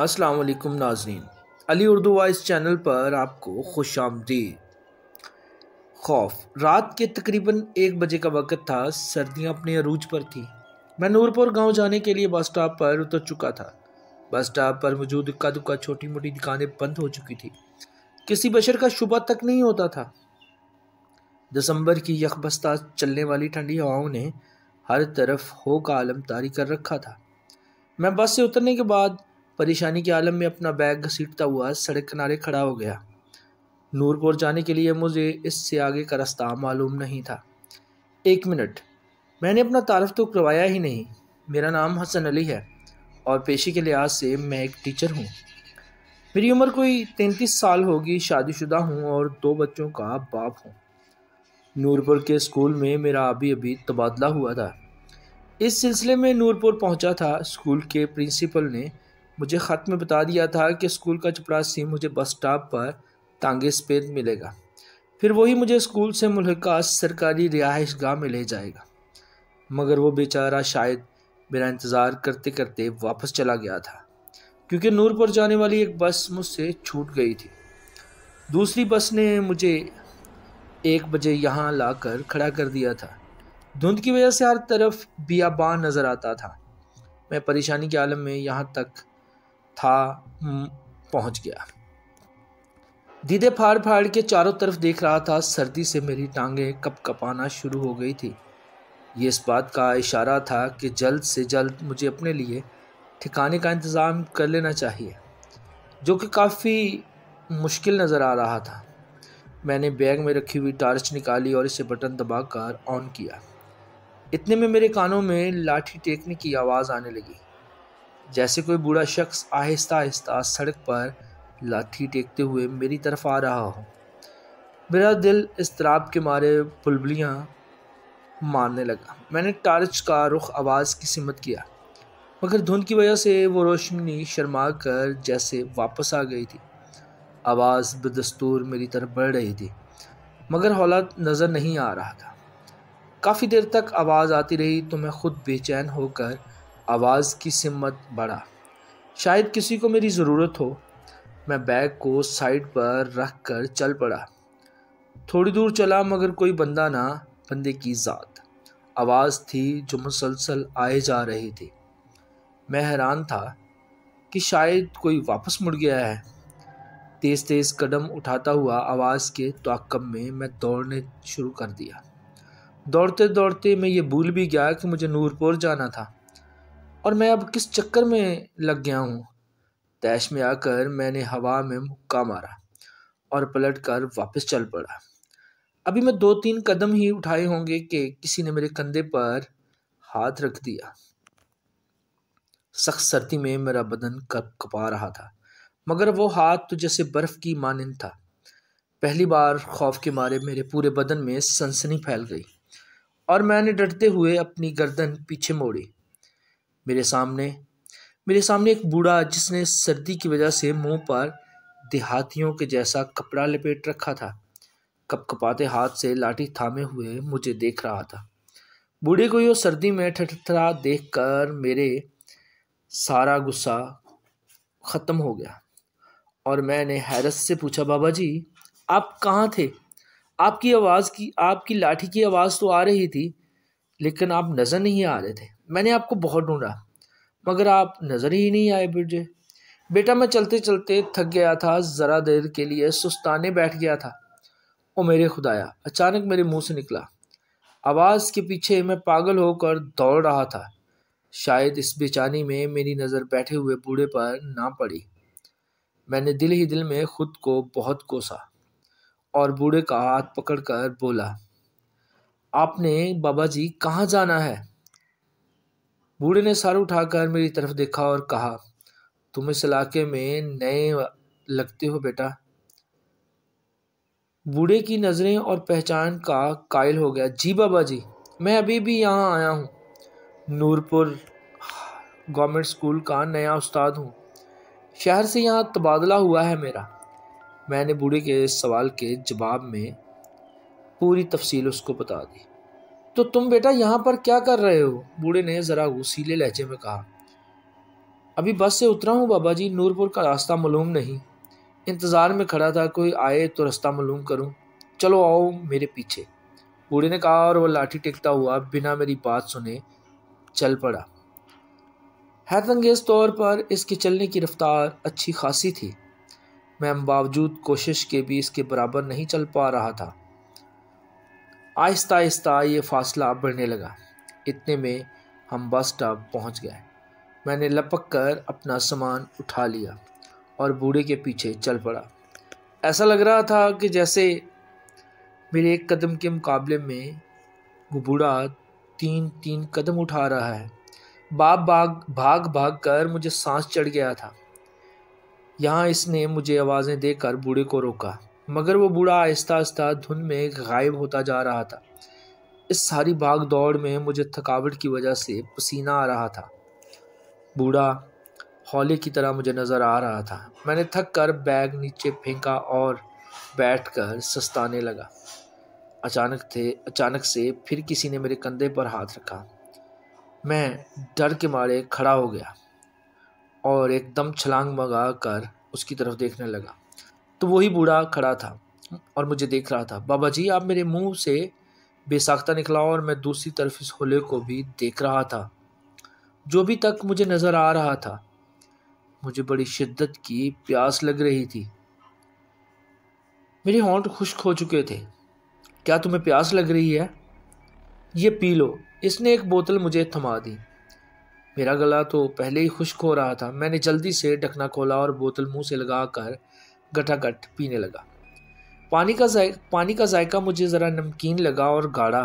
अस्सलाम वालेकुम नाजरीन अली उर्दू वॉइस चैनल पर आपको खुश आमदी खौफ रात के तकरीबन एक बजे का वक़्त था सर्दियां अपने अरूज पर थी मैं नूरपुर गांव जाने के लिए बस स्टॉप पर उतर चुका था बस स्टॉप पर मौजूद इक्का दुक्का छोटी मोटी दुकानें बंद हो चुकी थी किसी बशर का शुबा तक नहीं होता था दिसंबर की यकबस्ता चलने वाली ठंडी हवाओं ने हर तरफ हो का आलम तारी कर रखा था मैं बस से उतरने के बाद परेशानी के आलम में अपना बैग घसीटता हुआ सड़क किनारे खड़ा हो गया नूरपुर जाने के लिए मुझे इससे आगे का रास्ता मालूम नहीं था एक मिनट मैंने अपना तारफ़ तो करवाया ही नहीं मेरा नाम हसन अली है और पेशे के लिहाज से मैं एक टीचर हूँ मेरी उम्र कोई तैंतीस साल होगी शादीशुदा हूँ और दो बच्चों का बाप हूँ नूरपुर के स्कूल में मेरा अभी अभी तबादला हुआ था इस सिलसिले में नूरपुर पहुँचा था स्कूल के प्रिंसिपल ने मुझे ख़त में बता दिया था कि स्कूल का चपरासी मुझे बस स्टॉप पर तांगे सफेद मिलेगा फिर वही मुझे स्कूल से मुलका सरकारी रिहाइश गाह में ले जाएगा मगर वो बेचारा शायद मेरा इंतज़ार करते करते वापस चला गया था क्योंकि नूरपुर जाने वाली एक बस मुझसे छूट गई थी दूसरी बस ने मुझे एक बजे यहाँ लाकर खड़ा कर दिया था धुंध की वजह से हर तरफ बियाबान नज़र आता था मैं परेशानी के आलम में यहाँ तक था हम्म, पहुंच गया दीदे फाड़ फाड़ के चारों तरफ देख रहा था सर्दी से मेरी टांगें कप कपाना शुरू हो गई थी ये इस बात का इशारा था कि जल्द से जल्द मुझे अपने लिए ठिकाने का इंतज़ाम कर लेना चाहिए जो कि काफ़ी मुश्किल नज़र आ रहा था मैंने बैग में रखी हुई टार्च निकाली और इसे बटन दबाकर ऑन किया इतने में मेरे कानों में लाठी टेकने की आवाज़ आने लगी जैसे कोई बूढ़ा शख्स आहिस्ता आहिस्ता सड़क पर लाठी टेकते हुए मेरी तरफ आ रहा हो मेरा दिल इस तराब के मारे बुलबुलियाँ मारने लगा मैंने टार्च का रुख आवाज़ की सिमत किया मगर धुंध की वजह से वो रोशनी शर्मा कर जैसे वापस आ गई थी आवाज़ बदस्तूर मेरी तरफ बढ़ रही थी मगर हौलत नज़र नहीं आ रहा था काफ़ी देर तक आवाज़ आती रही तो मैं ख़ुद बेचैन होकर आवाज़ की सिमत बढ़ा शायद किसी को मेरी ज़रूरत हो मैं बैग को साइड पर रख कर चल पड़ा थोड़ी दूर चला मगर कोई बंदा ना बंदे की ज़ात आवाज़ थी जो मुसलसल आए जा रही थी मैं हैरान था कि शायद कोई वापस मुड़ गया है तेज़ तेज़ कदम उठाता हुआ आवाज़ के तोकम में मैं दौड़ने शुरू कर दिया दौड़ते दौड़ते मैं ये भूल भी गया कि मुझे नूरपुर जाना था और मैं अब किस चक्कर में लग गया हूँ तैश में आकर मैंने हवा में मुक्का मारा और पलट कर वापस चल पड़ा अभी मैं दो तीन कदम ही उठाए होंगे कि किसी ने मेरे कंधे पर हाथ रख दिया सख्त सर्दी में मेरा बदन कप कपा रहा था मगर वो हाथ तो जैसे बर्फ़ की मानंद था पहली बार खौफ के मारे मेरे पूरे बदन में सनसनी फैल गई और मैंने डरते हुए अपनी गर्दन पीछे मोड़ी मेरे सामने मेरे सामने एक बूढ़ा जिसने सर्दी की वजह से मुंह पर देहातियों के जैसा कपड़ा लपेट रखा था कपकपाते हाथ से लाठी थामे हुए मुझे देख रहा था बूढ़े को यो सर्दी में ठठरा देख कर मेरे सारा गुस्सा ख़त्म हो गया और मैंने हैरत से पूछा बाबा जी आप कहाँ थे आपकी आवाज़ की आपकी लाठी की आवाज़ तो आ रही थी लेकिन आप नज़र नहीं आ रहे थे मैंने आपको बहुत ढूंढा मगर आप नज़र ही नहीं आए बुझे बेटा मैं चलते चलते थक गया था ज़रा देर के लिए सुस्ताने बैठ गया था ओ मेरे खुदाया अचानक मेरे मुंह से निकला आवाज़ के पीछे मैं पागल होकर दौड़ रहा था शायद इस बेचानी में मेरी नज़र बैठे हुए बूढ़े पर ना पड़ी मैंने दिल ही दिल में खुद को बहुत कोसा और बूढ़े का हाथ पकड़कर बोला आपने बाबा जी कहाँ जाना है बूढ़े ने सर उठाकर मेरी तरफ देखा और कहा तुम इस इलाके में नए लगते हो बेटा बूढ़े की नज़रें और पहचान का कायल हो गया जी बाबा जी मैं अभी भी यहाँ आया हूँ नूरपुर गवर्नमेंट स्कूल का नया उस्ताद हूँ शहर से यहाँ तबादला हुआ है मेरा मैंने बूढ़े के सवाल के जवाब में पूरी तफसील उसको बता दी तो तुम बेटा यहाँ पर क्या कर रहे हो बूढ़े ने ज़रा घुसीले लहजे में कहा अभी बस से उतरा हूँ बाबा जी नूरपुर का रास्ता मालूम नहीं इंतज़ार में खड़ा था कोई आए तो रास्ता मालूम करूँ चलो आओ मेरे पीछे बूढ़े ने कहा और वह लाठी टिकता हुआ बिना मेरी बात सुने चल पड़ा हैतंगेज तौर पर इसके चलने की रफ्तार अच्छी खासी थी मैं बावजूद कोशिश के भी इसके बराबर नहीं चल पा रहा था आहिस्ता आहिस्ता ये फासला बढ़ने लगा इतने में हम बस स्टॉप पहुंच गए मैंने लपक कर अपना सामान उठा लिया और बूढ़े के पीछे चल पड़ा ऐसा लग रहा था कि जैसे मेरे एक कदम के मुकाबले में वो बूढ़ा तीन तीन कदम उठा रहा है बाप भाग भाग भाग कर मुझे सांस चढ़ गया था यहाँ इसने मुझे आवाज़ें देकर बूढ़े को रोका मगर वो बूढ़ा आहिस्ता आहिस्ता धुन में गायब होता जा रहा था इस सारी भाग दौड़ में मुझे थकावट की वजह से पसीना आ रहा था बूढ़ा हौले की तरह मुझे नज़र आ रहा था मैंने थक कर बैग नीचे फेंका और बैठ कर सस्ताने लगा अचानक थे अचानक से फिर किसी ने मेरे कंधे पर हाथ रखा मैं डर के मारे खड़ा हो गया और एकदम छलांग मगा कर उसकी तरफ देखने लगा तो वही बूढ़ा खड़ा था और मुझे देख रहा था बाबा जी आप मेरे मुंह से बेसाख्ता निकला और मैं दूसरी तरफ इस होले को भी देख रहा था जो भी तक मुझे नज़र आ रहा था मुझे बड़ी शिद्दत की प्यास लग रही थी मेरे होंठ खुश्क हो चुके थे क्या तुम्हें प्यास लग रही है ये पी लो इसने एक बोतल मुझे थमा दी मेरा गला तो पहले ही खुश्क हो रहा था मैंने जल्दी से ढकना खोला और बोतल मुंह से लगाकर गटागट पीने लगा पानी का पानी का जायका मुझे ज़रा नमकीन लगा और गाढ़ा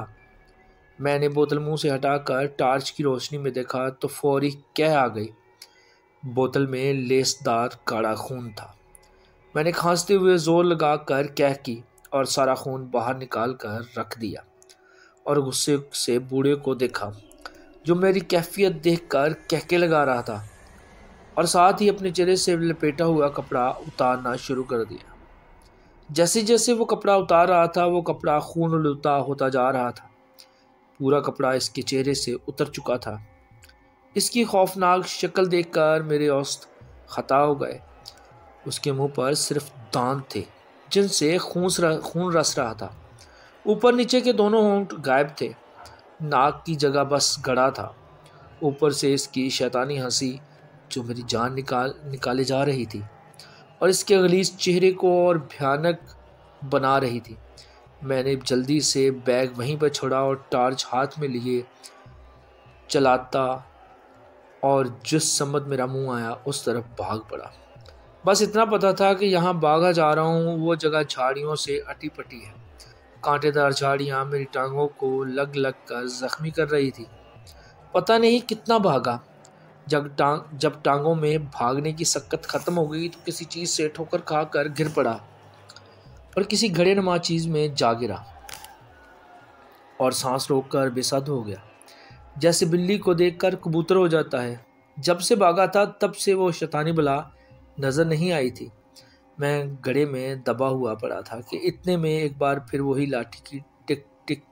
मैंने बोतल मुंह से हटाकर टार्च की रोशनी में देखा तो फौरी कह आ गई बोतल में लेसदार गाढ़ा खून था मैंने खांसते हुए ज़ोर लगा कर कह की और सारा खून बाहर निकाल कर रख दिया और गुस्से से बूढ़े को देखा जो मेरी कैफियत देखकर कहके लगा रहा था और साथ ही अपने चेहरे से लपेटा हुआ कपड़ा उतारना शुरू कर दिया जैसे जैसे वो कपड़ा उतार रहा था वो कपड़ा खून लुता होता जा रहा था पूरा कपड़ा इसके चेहरे से उतर चुका था इसकी खौफनाक शक्ल देखकर मेरे औस्त खता हो गए उसके मुंह पर सिर्फ दांत थे जिनसे खून खून रस रहा था ऊपर नीचे के दोनों होंठ गायब थे नाक की जगह बस गड़ा था ऊपर से इसकी शैतानी हंसी जो मेरी जान निकाल निकाले जा रही थी और इसके गलीज चेहरे को और भयानक बना रही थी मैंने जल्दी से बैग वहीं पर छोड़ा और टार्च हाथ में लिए चलाता और जिस समत मेरा मुंह आया उस तरफ भाग पड़ा बस इतना पता था कि यहाँ भागा जा रहा हूँ वो जगह झाड़ियों से अटी पटी है कांटेदार झाड़ियाँ मेरी टांगों को लग लग कर ज़ख्मी कर रही थी पता नहीं कितना भागा जब टांग जब टांगों में भागने की सक्कत ख़त्म हो गई तो किसी चीज़ से ठोकर खाकर गिर पड़ा और किसी घड़े नमा चीज़ में जा गिरा और सांस रोक कर बेसद हो गया जैसे बिल्ली को देखकर कबूतर हो जाता है जब से भागा था तब से वो शैतानी बला नज़र नहीं आई थी मैं गड़े में दबा हुआ पड़ा था कि इतने में एक बार फिर वही लाठी की टिक टिक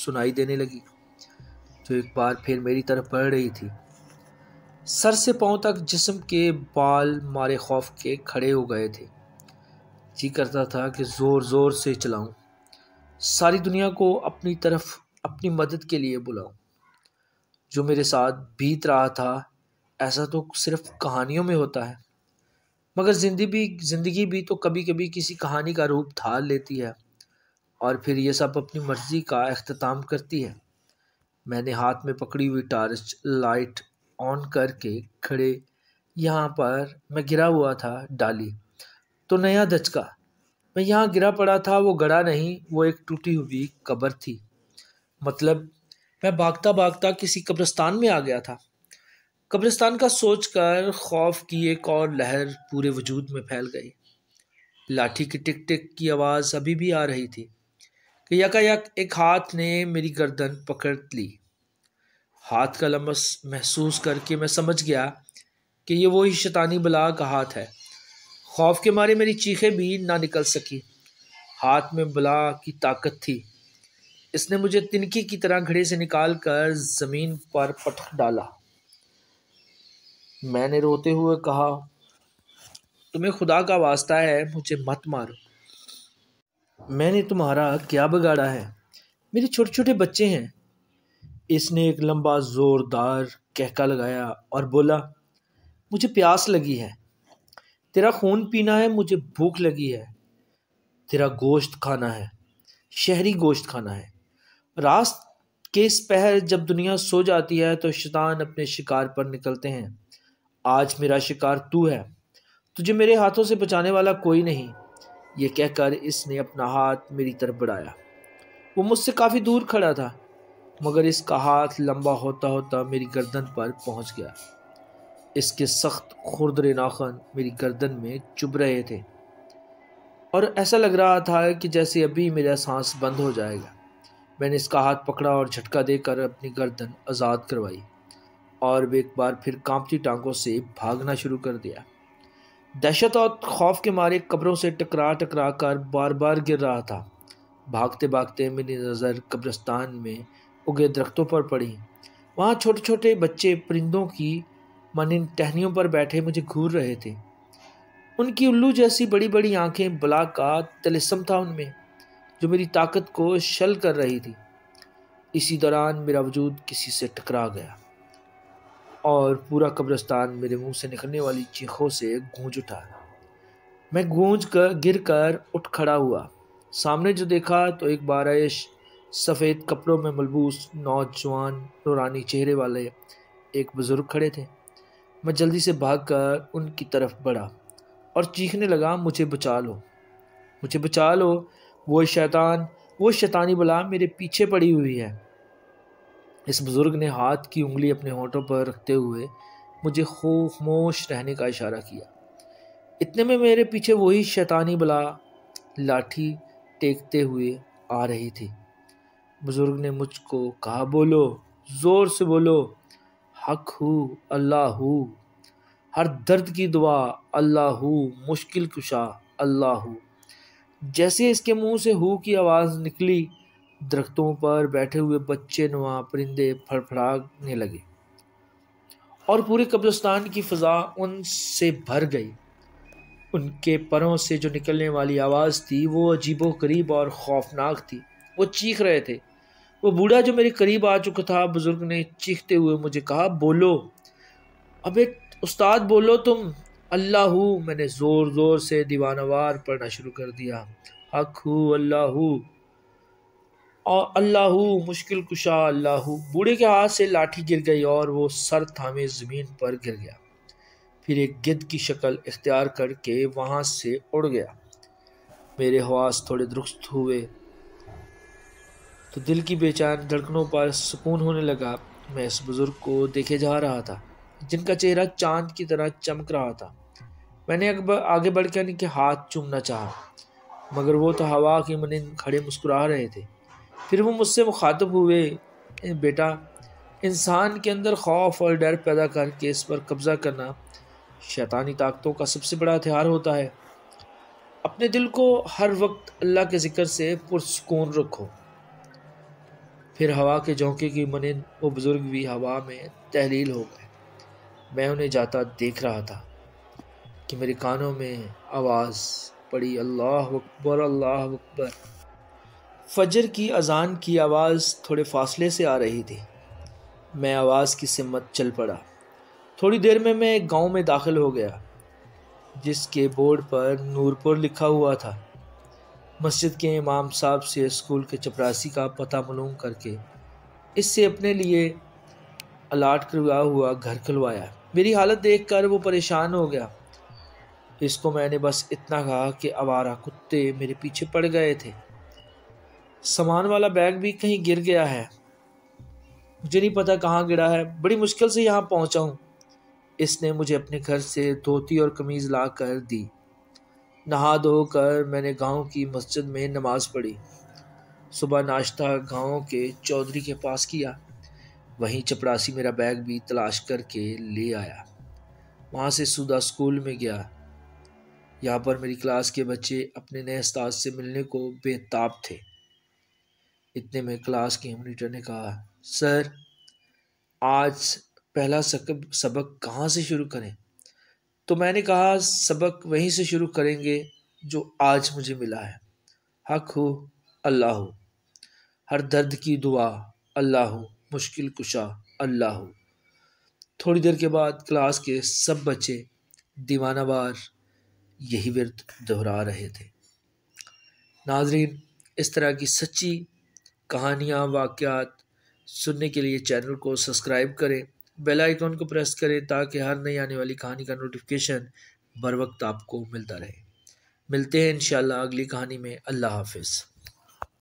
सुनाई देने लगी जो तो एक बार फिर मेरी तरफ पड़ रही थी सर से पाँव तक जिस्म के बाल मारे खौफ के खड़े हो गए थे जी करता था कि ज़ोर ज़ोर से चलाऊं, सारी दुनिया को अपनी तरफ अपनी मदद के लिए बुलाऊं। जो मेरे साथ बीत रहा था ऐसा तो सिर्फ कहानियों में होता है मगर जिंदगी भी जिंदगी भी तो कभी कभी किसी कहानी का रूप थाल लेती है और फिर यह सब अपनी मर्ज़ी का अख्ताम करती है मैंने हाथ में पकड़ी हुई टार्च लाइट ऑन करके खड़े यहाँ पर मैं गिरा हुआ था डाली तो नया धचका मैं यहाँ गिरा पड़ा था वो गड़ा नहीं वो एक टूटी हुई कब्र थी मतलब मैं भागता भागता किसी कब्रिस्तान में आ गया था कब्रिस्तान का सोच कर खौफ की एक और लहर पूरे वजूद में फैल गई लाठी की टिक टिक की आवाज़ अभी भी आ रही थी कि यकायक एक हाथ ने मेरी गर्दन पकड़ ली हाथ का लम्बस महसूस करके मैं समझ गया कि ये वही शैतानी बला का हाथ है खौफ के मारे मेरी चीखें भी ना निकल सकी हाथ में बला की ताकत थी इसने मुझे तिनकी की तरह घड़े से निकाल कर ज़मीन पर पटक डाला मैंने रोते हुए कहा तुम्हें खुदा का वास्ता है मुझे मत मारो मैंने तुम्हारा क्या बिगाड़ा है मेरे छोटे छोटे बच्चे हैं इसने एक लंबा ज़ोरदार कहका लगाया और बोला मुझे प्यास लगी है तेरा खून पीना है मुझे भूख लगी है तेरा गोश्त खाना है शहरी गोश्त खाना है रात के इस पहर जब दुनिया सो जाती है तो शैतान अपने शिकार पर निकलते हैं आज मेरा शिकार तू है तुझे मेरे हाथों से बचाने वाला कोई नहीं ये कहकर इसने अपना हाथ मेरी तरफ बढ़ाया वो मुझसे काफ़ी दूर खड़ा था मगर इसका हाथ लंबा होता होता मेरी गर्दन पर पहुंच गया इसके सख्त खुरदरे नाखन मेरी गर्दन में चुभ रहे थे और ऐसा लग रहा था कि जैसे अभी मेरा सांस बंद हो जाएगा मैंने इसका हाथ पकड़ा और झटका देकर अपनी गर्दन आज़ाद करवाई और एक बार फिर कांपती टांगों से भागना शुरू कर दिया दहशत और खौफ के मारे कब्रों से टकरा टकरा कर बार बार गिर रहा था भागते भागते मेरी नज़र कब्रस्तान में उगे दरख्तों पर पड़ी वहाँ छोटे छोटे बच्चे परिंदों की मनिन टहनियों पर बैठे मुझे घूर रहे थे उनकी उल्लू जैसी बड़ी बड़ी आंखें बला का तलस्म था उनमें जो मेरी ताकत को शल कर रही थी इसी दौरान मेरा वजूद किसी से टकरा गया और पूरा कब्रस्तान मेरे मुंह से निकलने वाली चीखों से गूंज उठा मैं गूंज कर गिर कर उठ खड़ा हुआ सामने जो देखा तो एक बारिश सफ़ेद कपड़ों में मलबूस नौजवान नौरानी चेहरे वाले एक बुज़ुर्ग खड़े थे मैं जल्दी से भाग कर उनकी तरफ बढ़ा और चीखने लगा मुझे बचा लो मुझे बचा लो वो शैतान वो शैतानी बला मेरे पीछे पड़ी हुई है इस बुज़ुर्ग ने हाथ की उंगली अपने होठों पर रखते हुए मुझे खामोश रहने का इशारा किया इतने में मेरे पीछे वही शैतानी बला लाठी टेकते हुए आ रही थी बुज़ुर्ग ने मुझको कहा बोलो ज़ोर से बोलो हक हो अल्लाह हो हर दर्द की दुआ अल्लाह हो मुश्किल कुशा अल्लाह हो जैसे इसके मुंह से हु की आवाज़ निकली दरख्तों पर बैठे हुए बच्चे नुआ परिंदे फड़फड़ाने लगे और पूरे कब्रिस्तान की फ़जा उनसे भर गई उनके परों से जो निकलने वाली आवाज़ थी वो अजीबो करीब और खौफनाक थी वो चीख रहे थे वो बूढ़ा जो मेरे करीब आ चुका था बुज़ुर्ग ने चीखते हुए मुझे कहा बोलो अबे उस्ताद बोलो तुम अल्लाह हु मैंने ज़ोर ज़ोर से दीवानवार पढ़ना शुरू कर दिया हक हु अल्लाह हु और अल्लाह हु मुश्किल कुशा अल्लाह हु बूढ़े के हाथ से लाठी गिर गई और वो सर थामे ज़मीन पर गिर गया फिर एक गिद्ध की शक्ल इख्तियार करके वहाँ से उड़ गया मेरे हवास थोड़े दुरुस्त हुए तो दिल की बेचान धड़कनों पर सुकून होने लगा मैं इस बुज़ुर्ग को देखे जा रहा था जिनका चेहरा चांद की तरह चमक रहा था मैंने अकबर आगे बढ़कर इनके हाथ चूमना चाहा मगर वो तो हवा के मन खड़े मुस्कुरा रहे थे फिर वो मुझसे मुखातब हुए बेटा इंसान के अंदर खौफ और डर पैदा करके इस पर कब्ज़ा करना शैतानी ताकतों का सबसे बड़ा हथियार होता है अपने दिल को हर वक्त अल्लाह के ज़िक्र से पुरसकून रखो फिर हवा के झोंके की मने वो बुज़ुर्ग भी हवा में तहलील हो गए मैं उन्हें जाता देख रहा था कि मेरे कानों में आवाज़ पड़ी अल्लाह अकबर अल्लाह अकबर फजर की अजान की आवाज़ थोड़े फासले से आ रही थी मैं आवाज़ की सिमत चल पड़ा थोड़ी देर में मैं एक गांव में दाखिल हो गया जिसके बोर्ड पर नूरपुर लिखा हुआ था मस्जिद के इमाम साहब से स्कूल के चपरासी का पता मलूम करके इससे अपने लिए अलाट करवा हुआ घर खुलवाया मेरी हालत देखकर वो परेशान हो गया इसको मैंने बस इतना कहा कि आवारा कुत्ते मेरे पीछे पड़ गए थे सामान वाला बैग भी कहीं गिर गया है मुझे नहीं पता कहाँ गिरा है बड़ी मुश्किल से यहाँ पहुँचा हूँ इसने मुझे अपने घर से धोती और कमीज़ ला कर दी नहा धो कर मैंने गांव की मस्जिद में नमाज़ पढ़ी सुबह नाश्ता गांव के चौधरी के पास किया वहीं चपरासी मेरा बैग भी तलाश करके ले आया वहाँ से सुधा स्कूल में गया यहाँ पर मेरी क्लास के बच्चे अपने नए उस्ताद से मिलने को बेताब थे इतने में क्लास के मॉनिटर ने कहा सर आज पहला सबक कहाँ से शुरू करें तो मैंने कहा सबक वहीं से शुरू करेंगे जो आज मुझे मिला है हक हो अल्लाह हो हर दर्द की दुआ अल्लाह हो मुश्किल कुशा अल्लाह हो थोड़ी देर के बाद क्लास के सब बच्चे दीवानावार यही वर्द दोहरा रहे थे नाजरीन इस तरह की सच्ची कहानियाँ वाक़ सुनने के लिए चैनल को सब्सक्राइब करें बेल आइकॉन को प्रेस करें ताकि हर नई आने वाली कहानी का नोटिफिकेशन बर वक्त आपको मिलता रहे मिलते हैं इन अगली कहानी में अल्लाह हाफिज़